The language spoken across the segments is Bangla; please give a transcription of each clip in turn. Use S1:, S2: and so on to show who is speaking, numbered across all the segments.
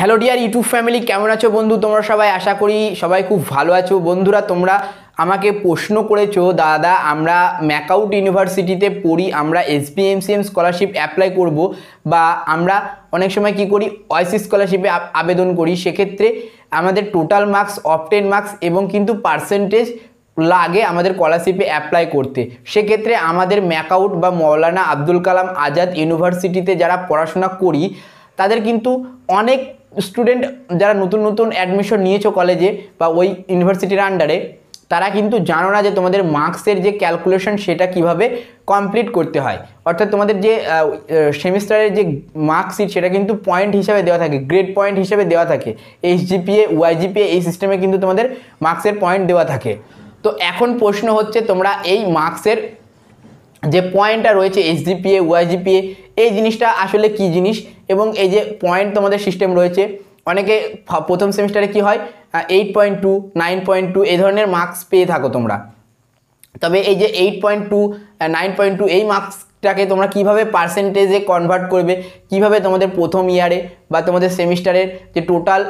S1: হ্যালো ডিয়ার ইউটিউব ফ্যামিলি কেমন আছো বন্ধু তোমরা সবাই আশা করি সবাই খুব ভালো আছো বন্ধুরা তোমরা আমাকে প্রশ্ন করেছো দাদা আমরা ম্যাকাউট ইউনিভার্সিটিতে পড়ি আমরা এসবিএমসিএম স্কলারশিপ অ্যাপ্লাই করব বা আমরা অনেক সময় কি করি ওয়াইসি স্কলারশিপে আবেদন করি সেক্ষেত্রে আমাদের টোটাল মার্কস অপটেন মার্কস এবং কিন্তু পার্সেন্টেজ লাগে আমাদের স্কলারশিপে অ্যাপ্লাই করতে সেক্ষেত্রে আমাদের ম্যাকাউট বা মৌলানা আব্দুল কালাম আজাদ ইউনিভার্সিটিতে যারা পড়াশোনা করি তাদের কিন্তু অনেক স্টুডেন্ট যারা নতুন নতুন অ্যাডমিশন নিয়েছো কলেজে বা ওই ইউনিভার্সিটির আন্ডারে তারা কিন্তু জানো না যে তোমাদের মার্কসের যে ক্যালকুলেশন সেটা কিভাবে কমপ্লিট করতে হয় অর্থাৎ তোমাদের যে সেমিস্টারের যে মার্কশিট সেটা কিন্তু পয়েন্ট হিসাবে দেওয়া থাকে গ্রেড পয়েন্ট হিসাবে দেওয়া থাকে এইচজিপিএ ওয়াইজিপিএ এই সিস্টেমে কিন্তু তোমাদের মার্কসের পয়েন্ট দেওয়া থাকে তো এখন প্রশ্ন হচ্ছে তোমরা এই মার্কসের যে পয়েন্টটা রয়েছে এইচডিপিএ ওয়াইজিপিএ এই জিনিসটা আসলে কি জিনিস এবং এই যে পয়েন্ট তোমাদের সিস্টেম রয়েছে অনেকে প্রথম সেমিস্টারে কি হয় eight point two nine point two এই ধরনের মার্কস পেয়ে থাকো তোমরা তবে এই যে eight point two nine point two এই মার্কসটাকে তোমরা কিভাবে পার্সেন্টেজে কনভার্ট করবে কিভাবে তোমাদের প্রথম ইয়ারে বা তোমাদের সেমিস্টারের যে টোটাল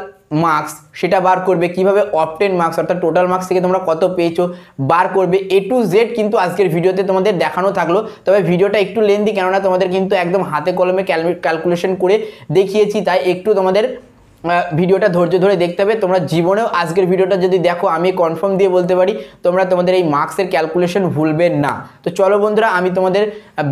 S1: মার্কস সেটা বার করবে কিভাবে অপটেন মার্কস অর্থাৎ টোটাল মার্কস থেকে তোমরা কত পেয়েছো বার করবে এ টু জেড কিন্তু আজকের ভিডিওতে তোমাদের দেখানো থাকলো তবে ভিডিওটা একটু লেন্দি কেননা তোমাদের কিন্তু একদম হাতে কলমে ক্যালকুলেশন করে দেখিয়েছি তাই একটু তোমাদের ভিডিওটা ধৈর্য ধরে দেখতে হবে তোমরা জীবনেও আজকের ভিডিওটা যদি দেখো আমি কনফার্ম দিয়ে বলতে পারি তোমরা তোমাদের এই মার্কসের ক্যালকুলেশন ভুলবে না তো চলো বন্ধুরা আমি তোমাদের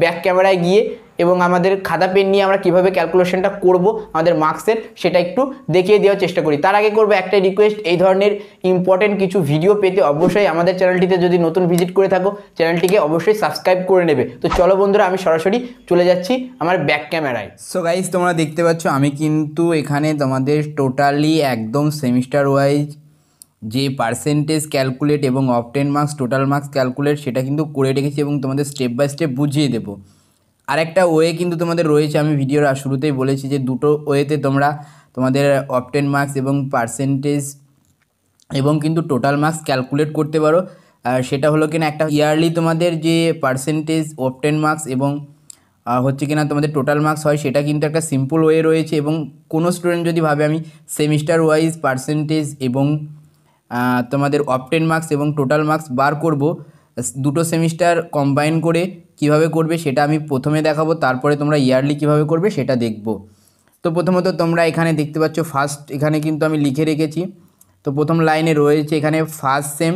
S1: ব্যাক ক্যামেরায় গিয়ে এবং আমাদের খাতা পেন নিয়ে আমরা কিভাবে ক্যালকুলেশনটা করব আমাদের মার্কসের সেটা একটু দেখিয়ে দেওয়ার চেষ্টা করি তার আগে করবো একটাই রিকোয়েস্ট এই ধরনের ইম্পর্টেন্ট কিছু ভিডিও পেতে অবশ্যই আমাদের চ্যানেলটিতে যদি নতুন ভিজিট করে থাকো চ্যানেলটিকে অবশ্যই সাবস্ক্রাইব করে নেবে তো চলো বন্ধুরা আমি সরাসরি চলে যাচ্ছি আমার ব্যাক ক্যামেরায় সো গাইজ তোমরা দেখতে পাচ্ছ আমি কিন্তু এখানে তোমাদের টোটালি একদম সেমিস্টার ওয়াইজ যে পার্সেন্টেজ ক্যালকুলেট এবং obtain marks total marks calculate সেটা কিন্তু করে রেখেছি এবং তোমাদের স্টেপ বাই স্টেপ বুঝিয়ে দেবো আরেকটা ওয়ে কিন্তু তোমাদের রয়েছে আমি ভিডিওর শুরুতেই বলেছি যে দুটো ওয়েতে তোমরা তোমাদের অপটেন মার্কস এবং পার্সেন্টেজ এবং কিন্তু টোটাল মার্কস ক্যালকুলেট করতে পারো সেটা হলো কিনা একটা ইয়ারলি তোমাদের যে পার্সেন্টেজ অপটেন মার্কস এবং হচ্ছে কিনা তোমাদের টোটাল মার্কস হয় সেটা কিন্তু একটা সিম্পল ওয়ে রয়েছে এবং কোনো স্টুডেন্ট যদি ভাবে আমি সেমিস্টার ওয়াইজ পার্সেন্টেজ এবং তোমাদের অপটেন মার্কস এবং টোটাল মার্কস বার করব দুটো সেমিস্টার কম্বাইন করে কিভাবে করবে সেটা আমি প্রথমে দেখাবো তারপরে তোমরা ইয়ারলি কিভাবে করবে সেটা দেখব তো প্রথমত তোমরা এখানে দেখতে পাচ্ছ ফার্স্ট এখানে কিন্তু আমি লিখে রেখেছি তো প্রথম লাইনে রয়েছে এখানে ফার্স্ট সেম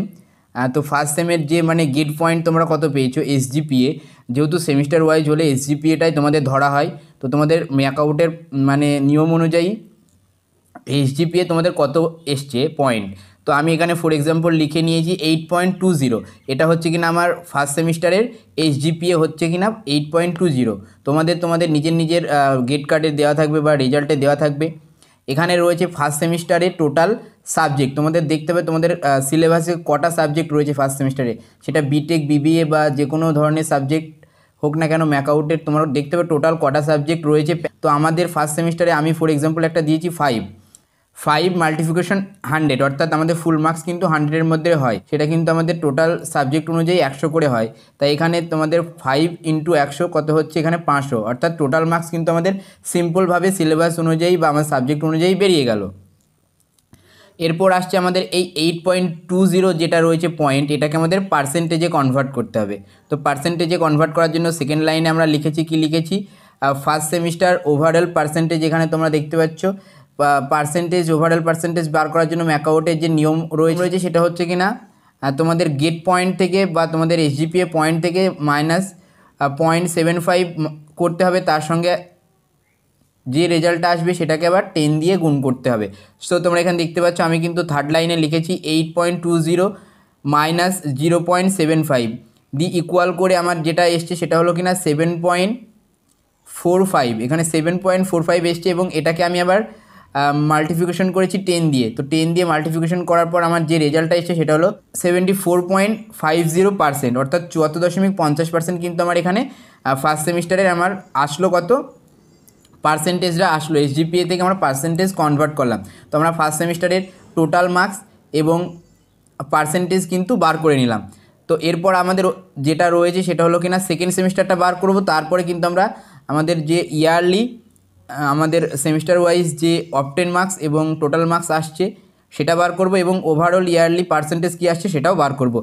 S1: তো ফার্স্ট সেমের যে মানে গেট পয়েন্ট তোমরা কত পেয়েছো এসজিপিএ যেহেতু সেমিস্টার ওয়াইজ হলে এসজিপিএটাই তোমাদের ধরা হয় তো তোমাদের ম্যাকআউটের মানে নিয়ম অনুযায়ী এইচডিপিএ তোমাদের কত এসছে পয়েন্ট তো আমি এখানে ফর এক্সাম্পল লিখে নিয়েছি এইট পয়েন্ট টু জিরো এটা হচ্ছে কিনা আমার ফার্স্ট সেমিস্টারের এইচজিপিএ হচ্ছে কিনা এইট পয়েন্ট টু জিরো তোমাদের তোমাদের নিজের নিজের গেট কার্ডে দেওয়া থাকবে বা রেজাল্টে দেওয়া থাকবে এখানে রয়েছে ফার্স্ট সেমিস্টারে টোটাল সাবজেক্ট তোমাদের দেখতে হবে তোমাদের সিলেবাসে কটা সাবজেক্ট রয়েছে ফার্স্ট সেমিস্টারে সেটা বিটেক বিবিএ বা যে কোনো ধরনের সাবজেক্ট হোক না কেন ম্যাকআউটের তোমরা দেখতে হবে টোটাল কটা সাবজেক্ট রয়েছে তো আমাদের ফার্স্ট সেমিস্টারে আমি ফর এক্সাম্পল একটা দিয়েছি ফাইভ ফাইভ মাল্টিফিকেশন হান্ড্রেড অর্থাৎ আমাদের ফুল মার্কস কিন্তু হান্ড্রেডের মধ্যে হয় সেটা কিন্তু আমাদের টোটাল সাবজেক্ট অনুযায়ী একশো করে হয় তাই এখানে তোমাদের ফাইভ ইন্টু একশো কত হচ্ছে এখানে পাঁচশো অর্থাৎ টোটাল মার্কস কিন্তু আমাদের সিম্পলভাবে সিলেবাস অনুযায়ী বা আমার সাবজেক্ট অনুযায়ী বেরিয়ে গেল এরপর আসছে আমাদের এই এইট পয়েন্ট টু জিরো যেটা রয়েছে পয়েন্ট এটাকে আমাদের পার্সেন্টেজে কনভার্ট করতে হবে তো পার্সেন্টেজে কনভার্ট করার জন্য সেকেন্ড লাইনে আমরা লিখেছি কি লিখেছি ফার্স্ট সেমিস্টার ওভারঅল পার্সেন্টেজ এখানে তোমরা দেখতে পাচ্ছ পার্সেন্টেজ ওভারঅল পার্সেন্টেজ বার করার জন্য ম্যাকাউটের যে নিয়ম রয়েছে সেটা হচ্ছে কি না তোমাদের গেট পয়েন্ট থেকে বা তোমাদের এসজিপিএ পয়েন্ট থেকে মাইনাস পয়েন্ট সেভেন ফাইভ করতে হবে তার সঙ্গে যে রেজাল্টটা আসবে সেটাকে আবার টেন দিয়ে গুণ করতে হবে সো তোমরা এখানে দেখতে পাচ্ছ আমি কিন্তু থার্ড লাইনে লিখেছি eight point two zero minus zero point seven five the equal করে আমার যেটা এসছে সেটা হলো কি না সেভেন পয়েন্ট ফোর ফাইভ এখানে সেভেন পয়েন্ট ফোর ফাইভ এসছে এবং এটাকে আমি আবার মাল্টিফিকেশন করেছি টেন দিয়ে তো টেন দিয়ে মাল্টিফিকেশন করার পর আমার যে রেজাল্টটা এসেছে সেটা হলো seventy four point five zero percent অর্থাৎ চুয়াত্তর দশমিক পঞ্চাশ পার্সেন্ট কিন্তু আমার এখানে ফার্স্ট সেমিস্টারের আমার আসলো কত পার্সেন্টেজটা আসলো এসজিপিএ থেকে আমরা পার্সেন্টেজ কনভার্ট করলাম তো আমরা ফার্স্ট সেমিস্টারের টোটাল মার্কস এবং পার্সেন্টেজ কিন্তু বার করে নিলাম তো এরপর আমাদের যেটা রয়েছে সেটা হলো কিনা সেকেন্ড সেমিস্টারটা বার করব তারপরে কিন্তু আমরা আমাদের যে ইয়ারলি আমাদের সেমিস্টার ওয়াইজ যে অপটেন মার্কস এবং টোটাল মার্কস আসছে সেটা বার করব এবং ওভারঅল ইয়ারলি পার্সেন্টেজ কী আসছে সেটাও বার করব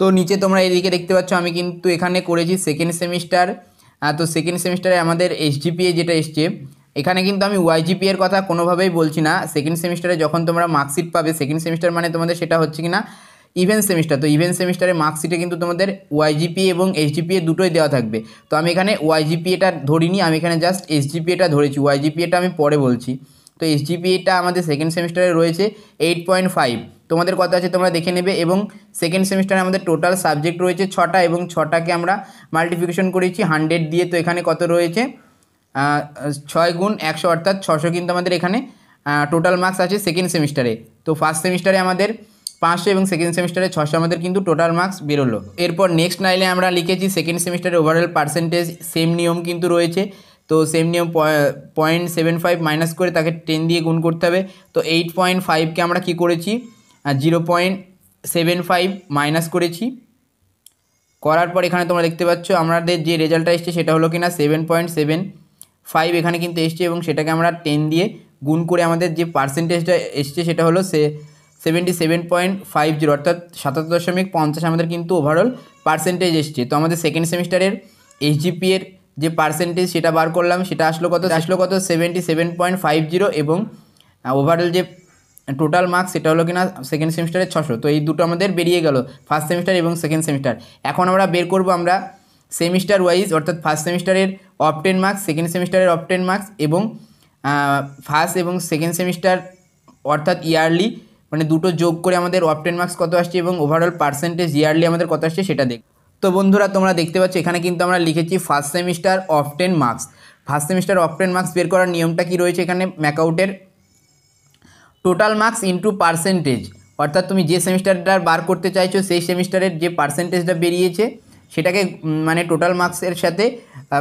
S1: তো নিচে তোমরা এদিকে দেখতে পাচ্ছ আমি কিন্তু এখানে করেছি সেকেন্ড সেমিস্টার তো সেকেন্ড সেমিস্টারে আমাদের এসজিপিএ যেটা এসছে এখানে কিন্তু আমি ওয়াইজিপি এর কথা কোনোভাবেই বলছি না সেকেন্ড সেমিস্টারে যখন তোমরা মার্কশিট পাবে সেকেন্ড সেমিস্টার মানে তোমাদের সেটা হচ্ছে কি না ইভেন্ট সেমিস্টার তো ইভেন সেমিস্টারের মার্কশিটে কিন্তু তোমাদের ওয়াইজিপি এবং এইচডিপিএ দুটোই দেওয়া থাকবে তো আমি এখানে ওয়াইজিপি এটা ধরিনি আমি এখানে জাস্ট এটা ধরেছি ওয়াইজিপি এটা আমি পরে বলছি তো এটা আমাদের সেকেন্ড সেমিস্টারে রয়েছে এইট পয়েন্ট ফাইভ তোমাদের কথা আছে তোমরা দেখে নেবে এবং সেকেন্ড সেমিস্টারে আমাদের টোটাল সাবজেক্ট রয়েছে ছটা এবং ছটাকে আমরা মাল্টিফিকেশন করেছি হান্ড্রেড দিয়ে তো এখানে কত রয়েছে ছয় গুণ একশো অর্থাৎ ছশো কিন্তু আমাদের এখানে টোটাল মার্কস আছে সেকেন্ড সেমিস্টারে তো ফার্স্ট সেমিস্টারে আমাদের পাঁচশো এবং সেকেন্ড সেমিস্টারে ছশো আমাদের কিন্তু টোটাল মার্কস বেরোলো এরপর নেক্সট নাইলে আমরা লিখেছি সেকেন্ড সেমিস্টারে ওভারঅল পার্সেন্টেজ সেম নিয়ম কিন্তু রয়েছে তো সেম নিয়ম পয়েন্ট সেভেন ফাইভ মাইনাস করে তাকে টেন দিয়ে গুণ করতে হবে তো এইট পয়েন্ট ফাইভকে আমরা কী করেছি zero point seven five minus করেছি করার পর এখানে তোমরা দেখতে পাচ্ছ আমাদের যে রেজাল্টটা এসছে সেটা হলো কিনা সেভেন পয়েন্ট সেভেন ফাইভ এখানে কিন্তু এসছে এবং সেটাকে আমরা টেন দিয়ে গুণ করে আমাদের যে পার্সেন্টেজটা এসছে সেটা হলো সে seventy seven point five zero অর্থাৎ সাতাত্তর দশমিক পঞ্চাশ আমাদের কিন্তু ওভারঅল পার্সেন্টেজ এসছে তো আমাদের সেকেন্ড সেমিস্টারের এইচজিপি এর যে পার্সেন্টেজ সেটা বার করলাম সেটা আসলো কত আসলো কত seventy seven point five zero এবং ওভারঅল যে টোটাল মার্কস সেটা হলো কিনা সেকেন্ড সেমিস্টারে ছশো তো এই দুটো আমাদের বেরিয়ে গেল ফার্স্ট সেমিস্টার এবং সেকেন্ড সেমিস্টার এখন আমরা বের করবো আমরা সেমিস্টার ওয়াইজ অর্থাৎ ফার্স্ট সেমিস্টারের অপ টেন মার্কস সেকেন্ড সেমিস্টারের অপ টেন মার্কস এবং ফার্স্ট এবং সেকেন্ড সেমিস্টার অর্থাৎ ইয়ারলি মানে দুটো যোগ করে আমাদের অপটেন মার্কস কত আসছে এবং ওভারঅল পার্সেন্টেজ ইয়ারলি আমাদের কত আসছে সেটা দেখ তো বন্ধুরা তোমরা দেখতে পাচ্ছ এখানে কিন্তু আমরা লিখেছি first semester obtain marks first semester obtain marks বের করার নিয়মটা কি রয়েছে এখানে ম্যাকআউটের টোটাল মার্কস ইন্টু পার্সেন্টেজ অর্থাৎ তুমি যে সেমিস্টারটা বার করতে চাইছো সেই সেমিস্টারের যে পার্সেন্টেজটা বেরিয়েছে সেটাকে মানে টোটাল মার্কসের সাথে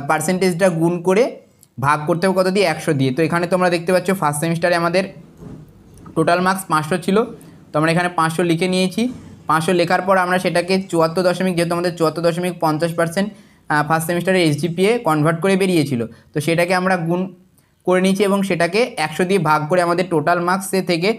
S1: পার্সেন্টেজটা গুণ করে ভাগ করতে হবে কত দিয়ে একশো দিয়ে তো এখানে তোমরা দেখতে পাচ্ছ ফার্স্ট সেমিস্টারে আমাদের টোটাল মার্কস পাঁচশো ছিল তো আমরা এখানে পাঁচশো লিখে নিয়েছি পাঁচশো লেখার পর আমরা সেটাকে চুয়াত্তর দশমিক যেহেতু আমাদের চুয়াত্তর দশমিক পঞ্চাশ পার্সেন্ট ফার্স্ট সেমিস্টারে এসজিপিএ কনভার্ট করে বেরিয়েছিল তো সেটাকে আমরা গুণ করে নিয়েছি এবং সেটাকে একশো দিয়ে ভাগ করে আমাদের টোটাল মার্কসে থেকে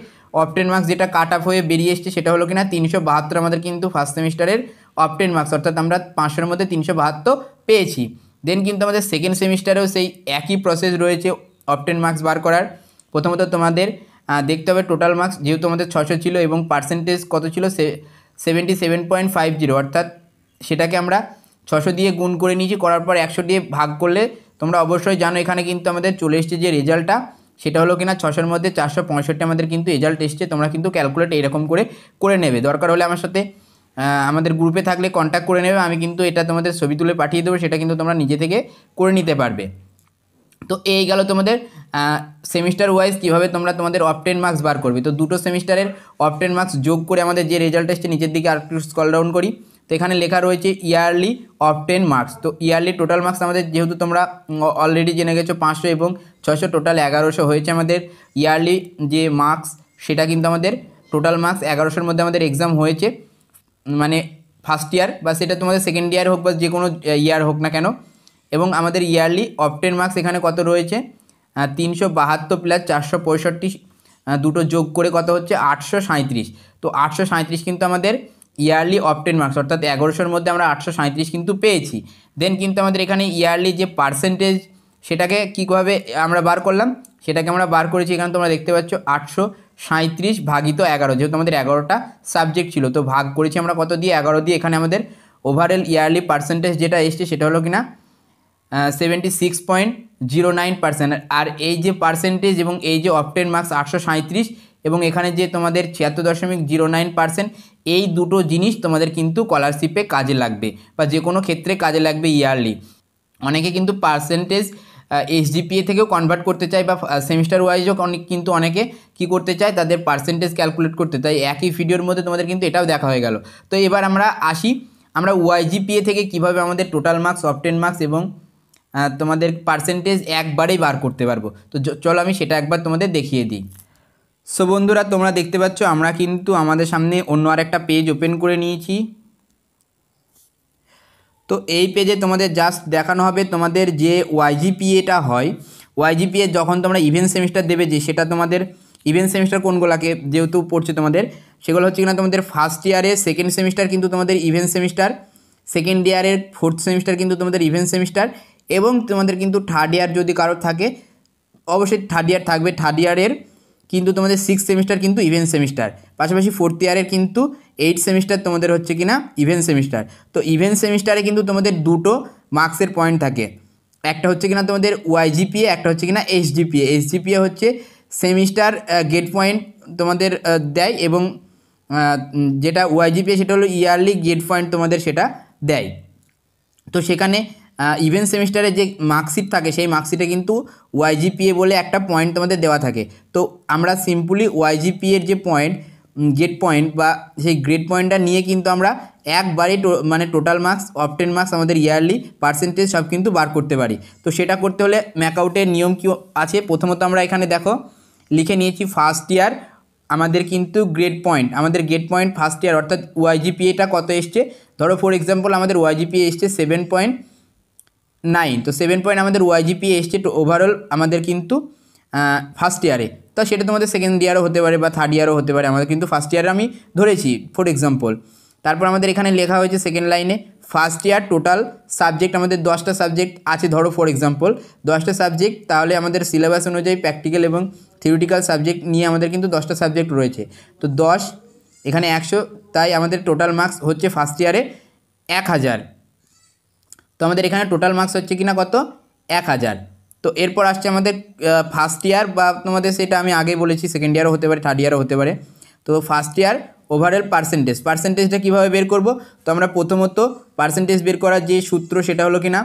S1: অপটেন মার্কস যেটা কাট আপ হয়ে বেরিয়ে এসছে সেটা হলো কিনা তিনশো বাহাত্তর আমাদের কিন্তু ফার্স্ট সেমিস্টারের অপটেন মার্কস অর্থাৎ আমরা পাঁচশোর মধ্যে তিনশো বাহাত্তর পেয়েছি দেন কিন্তু আমাদের সেকেন্ড সেমিস্টারেও সেই একই প্রসেস রয়েছে অপটেন মার্কস বার করার প্রথমত তোমাদের দেখতে হবে টোটাল মার্কস যেহেতু আমাদের ছশো ছিল এবং পার্সেন্টেজ কত ছিল সে seventy seven point five zero অর্থাৎ সেটাকে আমরা ছশো দিয়ে গুণ করে নিয়েছি করার পর একশো দিয়ে ভাগ করলে তোমরা অবশ্যই জানো এখানে কিন্তু আমাদের চলে এসছে যে রেজাল্টটা সেটা হলো কিনা ছশোর মধ্যে চারশো পঁয়ষট্টি আমাদের কিন্তু রেজাল্ট এসছে তোমরা কিন্তু ক্যালকুলেট এরকম করে করে নেবে দরকার হলে আমার সাথে আমাদের গ্রুপে থাকলে কন্ট্যাক্ট করে নেবে আমি কিন্তু এটা তোমাদের ছবি তুলে পাঠিয়ে দেবো সেটা কিন্তু তোমরা নিজে থেকে করে নিতে পারবে তো এই গেল তোমাদের সেমিস্টার ওয়াইজ কীভাবে তোমরা তোমাদের অপটেন মার্কস বার করবে তো দুটো সেমিস্টারের অপটেন মার্কস যোগ করে আমাদের যে রেজাল্ট এসছে নিচের দিকে আর একটু স্কল ডাউন করি তো এখানে লেখা রয়েছে ইয়ারলি অপটেন মার্কস তো ইয়ারলি টোটাল মার্কস আমাদের যেহেতু তোমরা অলরেডি জেনে গেছো পাঁচশো এবং ছশো টোটাল এগারোশো হয়েছে আমাদের ইয়ারলি যে মার্কস সেটা কিন্তু আমাদের টোটাল মার্কস এগারোশোর মধ্যে আমাদের এক্সাম হয়েছে মানে ফার্স্ট ইয়ার বা সেটা তোমাদের সেকেন্ড ইয়ার হোক বা যে কোনো ইয়ার হোক না কেন এবং আমাদের ইয়ারলি অপটেন মার্কস এখানে কত রয়েছে তিনশো বাহাত্তর প্লাস চারশো পঁয়ষট্টি দুটো যোগ করে কত হচ্ছে আটশো সাঁত্রিশ তো আটশো সাঁত্রিশ কিন্তু আমাদের ইয়ারলি অপটেন মার্কস অর্থাৎ এগারোশোর মধ্যে আমরা আটশো সাঁত্রিশ কিন্তু পেয়েছি দেন কিন্তু আমাদের এখানে ইয়ারলি যে পার্সেন্টেজ সেটাকে কীভাবে আমরা বার করলাম সেটাকে আমরা বার করেছি এখানে তোমরা দেখতে পাচ্ছ আটশো সাঁত্রিশ ভাগিত এগারো যেহেতু আমাদের এগারোটা সাবজেক্ট ছিল তো ভাগ করেছি আমরা কত দিয়ে এগারো দিয়ে এখানে আমাদের ওভারঅল ইয়ারলি পার্সেন্টেজ যেটা এসছে সেটা হলো কিনা seventy six point zero nine percent আর এই যে পার্সেন্টেজ এবং এই যে অপটেন মার্কস আটশো সাঁত্রিশ এবং এখানে যে তোমাদের ছিয়াত্তর দশমিক জিরো নাইন পার্সেন্ট এই দুটো জিনিস তোমাদের কিন্তু স্কলারশিপে কাজে লাগবে বা যে কোনো ক্ষেত্রে কাজে লাগবে ইয়ারলি অনেকে কিন্তু পার্সেন্টেজ এইচডিপিএ থেকেও কনভার্ট করতে চায় বা সেমিস্টার ওয়াইজও অনেক কিন্তু অনেকে কি করতে চায় তাদের পার্সেন্টেজ ক্যালকুলেট করতে তাই একই ভিডিওর মধ্যে তোমাদের কিন্তু এটাও দেখা হয়ে গেল তো এবার আমরা আসি আমরা ওয়াইজিপিএ থেকে কিভাবে আমাদের টোটাল মার্কস অপটেন মার্কস এবং তোমাদের পার্সেন্টেজ একবারেই বার করতে পারবো তো চলো আমি সেটা একবার তোমাদের দেখিয়ে দিই সো বন্ধুরা তোমরা দেখতে পাচ্ছ আমরা কিন্তু আমাদের সামনে অন্য আরেকটা পেজ ওপেন করে নিয়েছি তো এই পেজে তোমাদের জাস্ট দেখানো হবে তোমাদের যে ওয়াইজিপিএটা হয় ওয়াইজিপিএ যখন তোমরা ইভেন্ট সেমিস্টার দেবে যে সেটা তোমাদের ইভেন্ট সেমিস্টার কোনগুলাকে যেহেতু পড়ছে তোমাদের সেগুলো হচ্ছে কিনা তোমাদের ফার্স্ট ইয়ারে সেকেন্ড সেমিস্টার কিন্তু তোমাদের ইভেন্ট সেমিস্টার সেকেন্ড ইয়ারের ফোর্থ সেমিস্টার কিন্তু তোমাদের ইভেন্ট সেমিস্টার এবং তোমাদের কিন্তু থার্ড ইয়ার যদি কারোর থাকে অবশ্যই থার্ড ইয়ার থাকবে থার্ড ইয়ারের কিন্তু তোমাদের সিক্স সেমিস্টার কিন্তু ইভেন্ট সেমিস্টার পাশাপাশি ফোর্থ ইয়ারের কিন্তু এইট সেমিস্টার তোমাদের হচ্ছে কি না ইভেন্ট সেমিস্টার তো ইভেন্ট সেমিস্টারে কিন্তু তোমাদের দুটো মার্কসের পয়েন্ট থাকে একটা হচ্ছে কিনা তোমাদের ওয়াইজিপিএ একটা হচ্ছে কিনা এইচজিপিএ এইচজিপিএ হচ্ছে সেমিস্টার গেট পয়েন্ট তোমাদের দেয় এবং যেটা ওয়াইজিপিএ সেটা হলো ইয়ারলি গেট পয়েন্ট তোমাদের সেটা দেয় তো সেখানে ইভেন সেমিস্টারে যে মার্কশিট থাকে সেই মার্কশিটে কিন্তু ওয়াইজিপিএ বলে একটা পয়েন্ট তোমাদের দেওয়া থাকে তো আমরা সিম্পলি ওয়াইজিপিএর যে পয়েন্ট গ্রেড পয়েন্ট বা সেই গ্রেড পয়েন্টটা নিয়ে কিন্তু আমরা একবারে মানে টোটাল মার্কস অপটেন মার্কস আমাদের ইয়ারলি পার্সেন্টেজ সব কিন্তু বার করতে পারি তো সেটা করতে হলে ম্যাকআউটের নিয়ম কি আছে প্রথমত আমরা এখানে দেখো লিখে নিয়েছি ফার্স্ট ইয়ার আমাদের কিন্তু গ্রেড পয়েন্ট আমাদের গ্রেড পয়েন্ট ফার্স্ট ইয়ার অর্থাৎ ওয়াইজিপিএটা কত এসছে ধরো ফর এক্সাম্পল আমাদের ওয়াইজিপিএ এসছে সেভেন পয়েন্ট নাইন তো সেভেন পয়েন্ট আমাদের ওয়াইজিপি এসছে ওভারঅল আমাদের কিন্তু ফার্স্ট ইয়ারে তো সেটা তোমাদের সেকেন্ড ইয়ারও হতে পারে বা থার্ড ইয়ারও হতে পারে আমাদের কিন্তু ফার্স্ট ইয়ারে আমি ধরেছি ফর এক্সাম্পল তারপর আমাদের এখানে লেখা হয়েছে সেকেন্ড লাইনে ফার্স্ট ইয়ার টোটাল সাবজেক্ট আমাদের দশটা সাবজেক্ট আছে ধরো ফর এক্সাম্পল দশটা সাবজেক্ট তাহলে আমাদের সিলেবাস অনুযায়ী প্র্যাকটিক্যাল এবং থিওরিটিক্যাল সাবজেক্ট নিয়ে আমাদের কিন্তু দশটা সাবজেক্ট রয়েছে তো দশ এখানে একশো তাই আমাদের টোটাল মার্কস হচ্ছে ফার্স্ট ইয়ারে এক হাজার তো আমাদের এখানে টোটাল মার্কস হচ্ছে কিনা কত এক হাজার তো এরপর আসছে আমাদের ফার্স্ট ইয়ার বা তোমাদের সেটা আমি আগে বলেছি সেকেন্ড ইয়ারও হতে পারে থার্ড ইয়ারও হতে পারে তো ফার্স্ট ইয়ার ওভারঅল পার্সেন্টেজ পার্সেন্টেজটা কীভাবে বের করব তো আমরা প্রথমত পার্সেন্টেজ বের করার যে সূত্র সেটা হলো কি না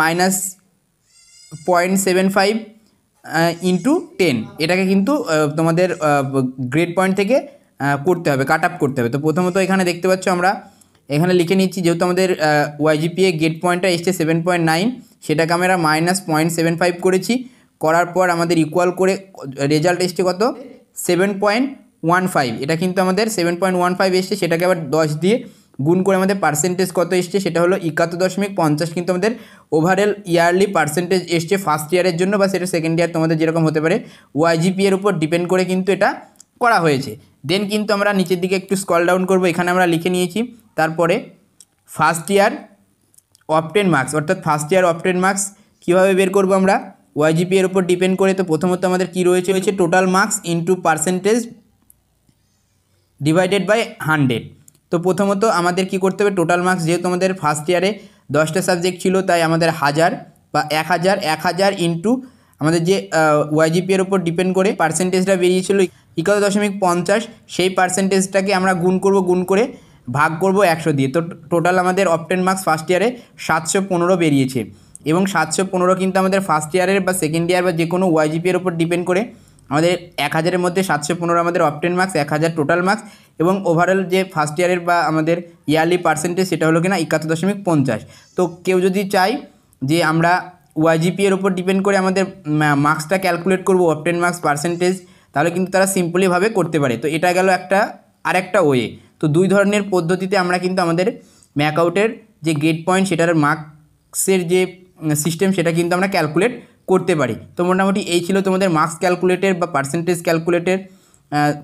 S1: minus point seven five into ten এটাকে কিন্তু তোমাদের গ্রেড পয়েন্ট থেকে করতে হবে কাট আপ করতে হবে তো প্রথমত এখানে দেখতে পাচ্ছ আমরা এখানে লিখে নিচ্ছি যেহেতু আমাদের ওয়াইজিপিএ গেট পয়েন্টটা এসছে সেভেন পয়েন্ট নাইন সেটাকে আমরা মাইনাস পয়েন্ট সেভেন ফাইভ করেছি করার পর আমাদের ইকুয়াল করে রেজাল্ট এসছে কত সেভেন পয়েন্ট ওয়ান ফাইভ এটা কিন্তু আমাদের সেভেন পয়েন্ট ওয়ান ফাইভ এসছে সেটাকে আবার দশ দিয়ে গুণ করে আমাদের পার্সেন্টেজ কত এসছে সেটা হলো একাত্তর দশমিক পঞ্চাশ কিন্তু আমাদের ওভারঅল ইয়ারলি পার্সেন্টেজ এসছে ফার্স্ট ইয়ারের জন্য বা সেটা সেকেন্ড ইয়ার তোমাদের যেরকম হতে পারে ওয়াইজিপিএর এর উপর ডিপেন্ড করে কিন্তু এটা করা হয়েছে দেন কিন্তু আমরা নিচের দিকে একটু স্কল ডাউন করব এখানে আমরা লিখে নিয়েছি তারপরে ফার্স্ট ইয়ার অপটেন মার্কস অর্থাৎ ফার্স্ট ইয়ার অপটেন মার্কস কীভাবে বের করব আমরা ওয়াইজিপি এর উপর ডিপেন্ড করে তো প্রথমত আমাদের কি রয়েছে হয়েছে total marks into percentage divided by hundred তো প্রথমত আমাদের কি করতে হবে টোটাল মার্কস যেহেতু আমাদের ফার্স্ট ইয়ারে দশটা সাবজেক্ট ছিল তাই আমাদের হাজার বা এক হাজার এক হাজার ইন্টু আমাদের যে ওয়াইজিপি এর উপর ডিপেন্ড করে পার্সেন্টেজটা বেরিয়েছিল একান্ন দশমিক পঞ্চাশ সেই পার্সেন্টেজটাকে আমরা গুণ করব গুণ করে ভাগ করব একশো দিয়ে তো টোটাল আমাদের অপটেন মার্কস ফার্স্ট ইয়ারে সাতশো পনেরো বেরিয়েছে এবং সাতশো পনেরো কিন্তু আমাদের ফার্স্ট ইয়ারের বা সেকেন্ড ইয়ার বা যে কোনো ওয়াইজিপির ওপর ডিপেন্ড করে আমাদের এক হাজারের মধ্যে সাতশো পনেরো আমাদের অপটেন মার্কস এক হাজার টোটাল মার্কস এবং ওভারঅল যে ফার্স্ট ইয়ারের বা আমাদের ইয়ারলি পার্সেন্টেজ সেটা হলো কিনা একাত্তর দশমিক পঞ্চাশ তো কেউ যদি চাই যে আমরা ওয়াইজিপি এর ওপর ডিপেন্ড করে আমাদের মার্কসটা ক্যালকুলেট করবো অপটেন মার্কস পার্সেন্টেজ তাহলে কিন্তু তারা সিম্পলিভাবে করতে পারে তো এটা গেল একটা আর একটা ওয়ে তো দুই ধরনের পদ্ধতিতে আমরা কিন্তু আমাদের ম্যাকআউটের যে গেট পয়েন্ট সেটার মার্কসের যে সিস্টেম সেটা কিন্তু আমরা ক্যালকুলেট করতে পারি তো মোটামুটি এই ছিল তোমাদের মার্কস ক্যালকুলেটের বা পার্সেন্টেজ ক্যালকুলেটের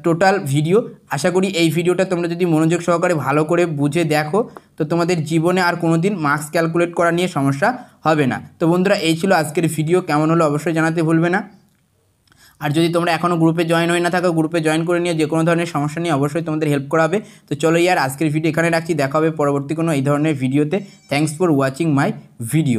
S1: টোটাল ভিডিও আশা করি এই ভিডিওটা তোমরা যদি মনোযোগ সহকারে ভালো করে বুঝে দেখো তো তোমাদের জীবনে আর কোনো দিন মার্কস ক্যালকুলেট করা নিয়ে সমস্যা হবে না তো বন্ধুরা এই ছিল আজকের ভিডিও কেমন হলো অবশ্যই জানাতে ভুলবে না আর যদি তোমরা এখনও গ্রুপে জয়েন হয়ে না থাকো গ্রুপে জয়েন করে নিয়ে যে কোনো ধরনের সমস্যা নিয়ে অবশ্যই তোমাদের হেল্প করা হবে তো চলো ইয়ার আজকের ভিডিও এখানে রাখছি দেখা হবে পরবর্তী কোনো এই ধরনের ভিডিওতে thanks for watching my video